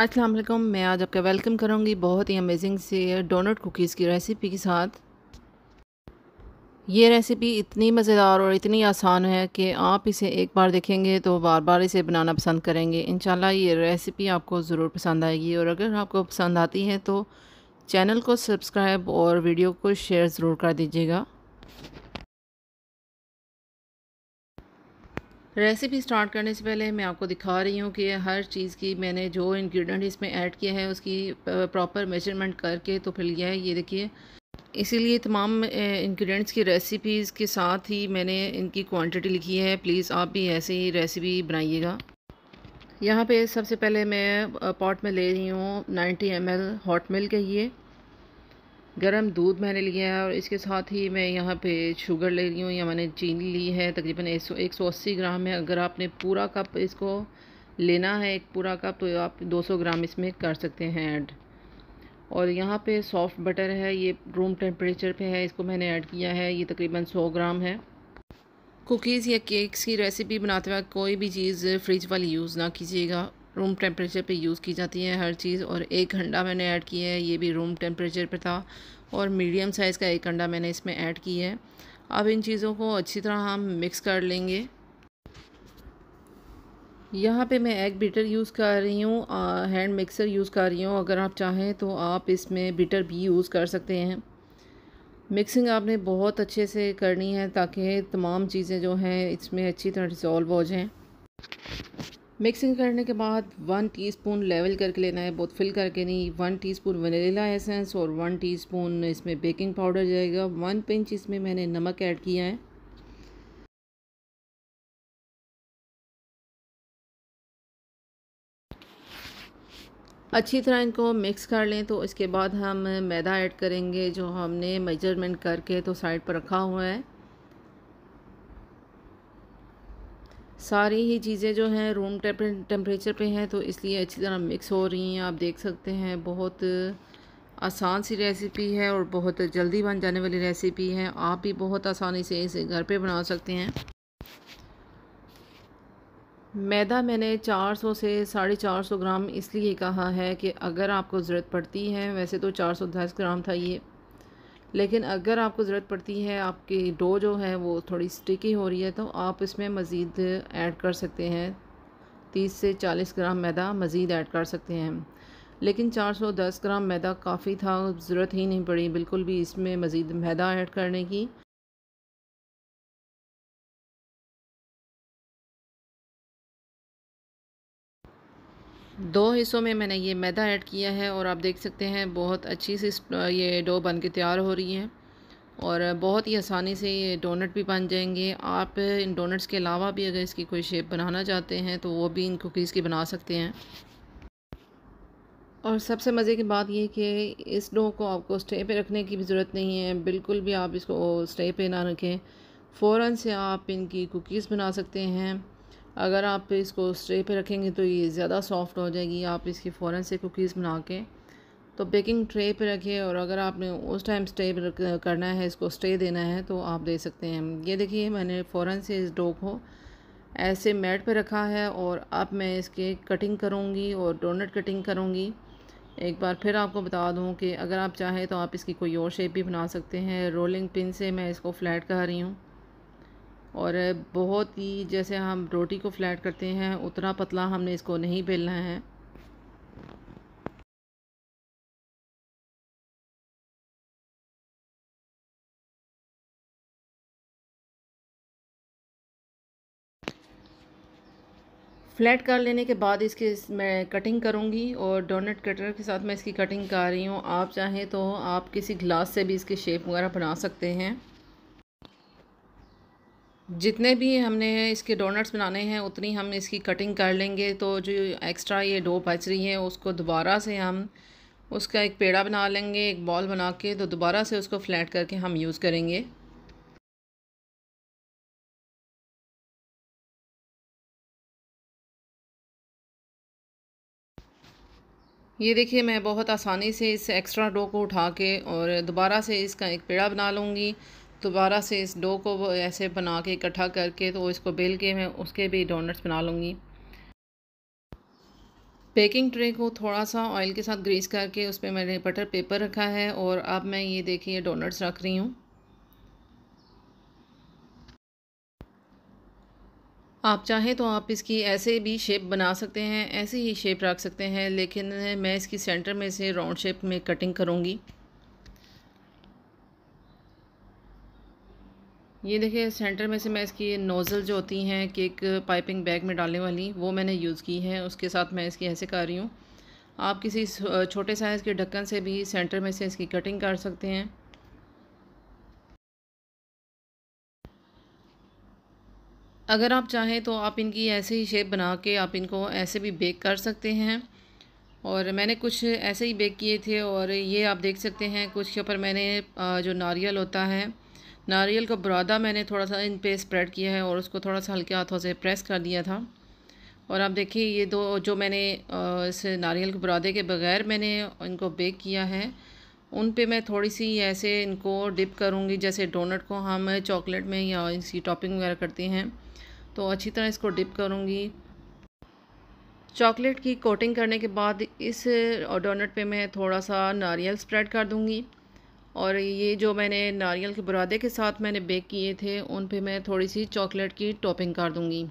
अस्सलाम वालेकुम मैं आज आपका वेलकम करूँगी बहुत ही अमेजिंग से डोनट कुकीज़ की रेसिपी के साथ ये रेसिपी इतनी मज़ेदार और इतनी आसान है कि आप इसे एक बार देखेंगे तो बार बार इसे बनाना पसंद करेंगे इन ये रेसिपी आपको ज़रूर पसंद आएगी और अगर आपको पसंद आती है तो चैनल को सब्सक्राइब और वीडियो को शेयर ज़रूर कर दीजिएगा रेसिपी स्टार्ट करने से पहले मैं आपको दिखा रही हूँ कि हर चीज़ की मैंने जो इंग्रेडिएंट इसमें ऐड किया है उसकी प्रॉपर मेजरमेंट करके तो फिर लिया है ये देखिए इसीलिए तमाम इंग्रेडिएंट्स की रेसिपीज़ के साथ ही मैंने इनकी क्वांटिटी लिखी है प्लीज़ आप भी ऐसे ही रेसिपी बनाइएगा यहाँ पे सबसे पहले मैं पॉट में ले रही हूँ नाइन्टी एम हॉट मिल्क है ये गरम दूध मैंने लिया है और इसके साथ ही मैं यहाँ पे शुगर ले रही हूँ या मैंने चीनी ली है तकरीबन एक सौ एक सौ अस्सी ग्राम है अगर आपने पूरा कप इसको लेना है एक पूरा कप तो आप दो सौ ग्राम इसमें कर सकते हैं ऐड और यहाँ पे सॉफ्ट बटर है ये रूम टेम्परेचर पे है इसको मैंने ऐड किया है ये तकरीबन सौ ग्राम है कुकीज़ या केक्स की रेसिपी बनाते वक्त कोई भी चीज़ फ्रिज वाली यूज़ ना कीजिएगा रूम टेम्परेचर पे यूज़ की जाती है हर चीज़ और एक अंडा मैंने ऐड किया है ये भी रूम टेम्परेचर पे था और मीडियम साइज़ का एक अंडा मैंने इसमें ऐड किया है अब इन चीज़ों को अच्छी तरह हम मिक्स कर लेंगे यहाँ पे मैं एग बीटर यूज़ कर रही हूँ हैंड मिक्सर यूज़ कर रही हूँ अगर आप चाहें तो आप इसमें बीटर भी यूज़ कर सकते हैं मिक्सिंग आपने बहुत अच्छे से करनी है ताकि तमाम चीज़ें जो हैं इसमें अच्छी तरह डिज़ोल्व हो जाएं मिक्सिंग करने के बाद वन टीस्पून लेवल करके लेना है बहुत फिल करके नहीं वन टीस्पून वनीला एसेंस और वन टीस्पून इसमें बेकिंग पाउडर जाएगा वन पिंच इसमें मैंने नमक ऐड किया है अच्छी तरह इनको मिक्स कर लें तो इसके बाद हम मैदा ऐड करेंगे जो हमने मेजरमेंट करके तो साइड पर रखा हुआ है सारी ही चीज़ें जो हैं रूम टेम्परेचर पे हैं तो इसलिए अच्छी तरह मिक्स हो रही हैं आप देख सकते हैं बहुत आसान सी रेसिपी है और बहुत जल्दी बन जाने वाली रेसिपी है आप भी बहुत आसानी से इसे घर पे बना सकते हैं मैदा मैंने 400 से साढ़े चार ग्राम इसलिए कहा है कि अगर आपको ज़रूरत पड़ती है वैसे तो चार ग्राम था ये लेकिन अगर आपको ज़रूरत पड़ती है आपकी डो जो है वो थोड़ी स्टिकी हो रही है तो आप इसमें मज़ीद ऐड कर सकते हैं तीस से चालीस ग्राम मैदा मज़ीद ऐड कर सकते हैं लेकिन 410 ग्राम मैदा काफ़ी था ज़रूरत ही नहीं पड़ी बिल्कुल भी इसमें मज़ीद मैदा ऐड करने की दो हिस्सों में मैंने ये मैदा ऐड किया है और आप देख सकते हैं बहुत अच्छी सी ये डो बन के तैयार हो रही है और बहुत ही आसानी से ये डोनट भी बन जाएंगे आप इन डोनट्स के अलावा भी अगर इसकी कोई शेप बनाना चाहते हैं तो वो भी इन कुकीज़ की बना सकते हैं और सबसे मज़े की बात ये कि इस डो को आपको स्टे पे रखने की भी ज़रूरत नहीं है बिल्कुल भी आप इसको स्टे पे ना रखें फ़ौर से आप इनकी कुकीज़ बना सकते हैं अगर आप इसको स्ट्रे पे रखेंगे तो ये ज़्यादा सॉफ्ट हो जाएगी आप इसकी फ़ौर से कुकीज़ बना के तो बेकिंग ट्रे पे रखिए और अगर आपने उस टाइम स्टे करना है इसको स्टे देना है तो आप दे सकते हैं ये देखिए मैंने फ़ौर से इस डो को ऐसे मैट पे रखा है और अब मैं इसके कटिंग करूँगी और डोनट कटिंग करूँगी एक बार फिर आपको बता दूँ कि अगर आप चाहें तो आप इसकी कोई और शेप भी बना सकते हैं रोलिंग पिन से मैं इसको फ्लैट कह रही हूँ और बहुत ही जैसे हम रोटी को फ्लैट करते हैं उतना पतला हमने इसको नहीं बेलना है फ्लैट कर लेने के बाद इसकी मैं कटिंग करूँगी और डोनट कटर के साथ मैं इसकी कटिंग कर रही हूँ आप चाहें तो आप किसी ग्लास से भी इसकी शेप वगैरह बना सकते हैं जितने भी हमने इसके डोनट्स बनाने हैं उतनी हम इसकी कटिंग कर लेंगे तो जो एक्स्ट्रा ये डो बच रही है उसको दोबारा से हम उसका एक पेड़ा बना लेंगे एक बॉल बना के तो दोबारा से उसको फ्लैट करके हम यूज़ करेंगे ये देखिए मैं बहुत आसानी से इस एक्स्ट्रा डो को उठा के और दोबारा से इसका एक पेड़ा बना लूँगी दोबारा से इस डो को वो ऐसे बना के इकट्ठा करके तो इसको बेल के मैं उसके भी डोनट्स बना लूँगी बेकिंग ट्रे को थोड़ा सा ऑयल के साथ ग्रीस करके उस पर मैंने बटर पेपर रखा है और अब मैं ये देखिए डोनट्स रख रही हूँ आप चाहें तो आप इसकी ऐसे भी शेप बना सकते हैं ऐसे ही शेप रख सकते हैं लेकिन मैं इसकी सेंटर में से राउंड शेप में कटिंग करूँगी ये देखिए सेंटर में से मैं इसकी नोज़ल जो होती हैं केक पाइपिंग बैग में डालने वाली वो मैंने यूज़ की है उसके साथ मैं इसकी ऐसे कर रही हूँ आप किसी छोटे साइज़ के ढक्कन से भी सेंटर में से इसकी कटिंग कर सकते हैं अगर आप चाहें तो आप इनकी ऐसे ही शेप बना के आप इनको ऐसे भी बेक कर सकते हैं और मैंने कुछ ऐसे ही बेक किए थे और ये आप देख सकते हैं कुछ के ऊपर मैंने जो नारियल होता है नारियल का बुरादा मैंने थोड़ा सा इन पे स्प्रेड किया है और उसको थोड़ा सा हल्के हाथों से प्रेस कर दिया था और आप देखिए ये दो जो मैंने इस नारियल के बुरादे के बगैर मैंने इनको बेक किया है उन पे मैं थोड़ी सी ऐसे इनको डिप करूँगी जैसे डोनट को हम चॉकलेट में या इसकी टॉपिंग वगैरह करते हैं तो अच्छी तरह इसको डिप करूँगी चॉकलेट की कोटिंग करने के बाद इस डोनट पे मैं थोड़ा सा नारियल स्प्रेड कर दूँगी और ये जो मैंने नारियल के बुरादे के साथ मैंने बेक किए थे उन पे मैं थोड़ी सी चॉकलेट की टॉपिंग कर दूँगी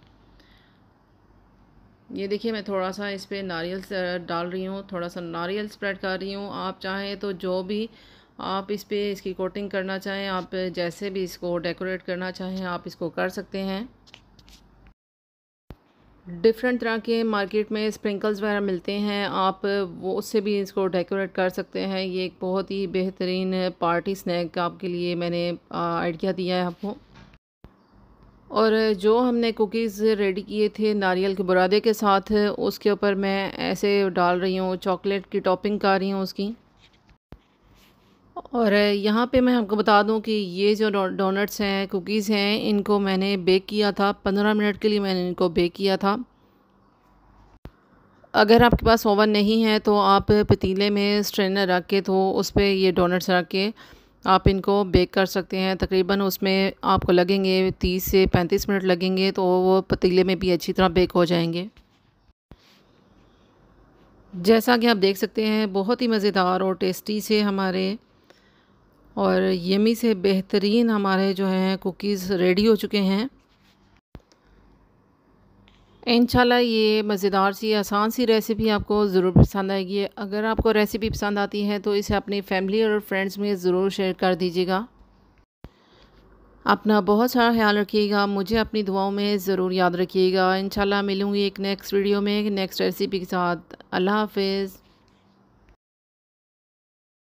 ये देखिए मैं थोड़ा सा इस पर नारियल डाल रही हूँ थोड़ा सा नारियल स्प्रेड कर रही हूँ आप चाहें तो जो भी आप इस पर इसकी कोटिंग करना चाहें आप जैसे भी इसको डेकोरेट करना चाहें आप इसको कर सकते हैं डिफरेंट तरह के मार्केट में स्प्रिंकल्स वगैरह मिलते हैं आप वो उससे भी इसको डेकोरेट कर सकते हैं ये एक बहुत ही बेहतरीन पार्टी स्नैक आपके लिए मैंने आइडिया दिया है आपको और जो हमने कुकीज़ रेडी किए थे नारियल के बुरादे के साथ उसके ऊपर मैं ऐसे डाल रही हूँ चॉकलेट की टॉपिंग कर रही हूँ उसकी और यहाँ पे मैं आपको बता दूँ कि ये जो डोनट्स हैं कुकीज़ हैं इनको मैंने बेक किया था पंद्रह मिनट के लिए मैंने इनको बेक किया था अगर आपके पास ओवन नहीं है तो आप पतीले में स्ट्रेनर रख के तो उस पर ये डोनट्स रख के आप इनको बेक कर सकते हैं तकरीबन उसमें आपको लगेंगे तीस से पैंतीस मिनट लगेंगे तो वो पतीले में भी अच्छी तरह बेक हो जाएंगे जैसा कि आप देख सकते हैं बहुत ही मज़ेदार और टेस्टी से हमारे और यमी से बेहतरीन हमारे जो हैं कुकीज़ रेडी हो चुके हैं इन ये मज़ेदार सी आसान सी रेसिपी आपको ज़रूर पसंद आएगी अगर आपको रेसिपी पसंद आती है तो इसे अपनी फैमिली और फ्रेंड्स में ज़रूर शेयर कर दीजिएगा अपना बहुत सारा ख्याल रखिएगा मुझे अपनी दुआओं में ज़रूर याद रखिएगा इन मिलूँगी एक नेक्स्ट वीडियो में नेक्स्ट रेसिपी के साथ अल्लाह हाफिज़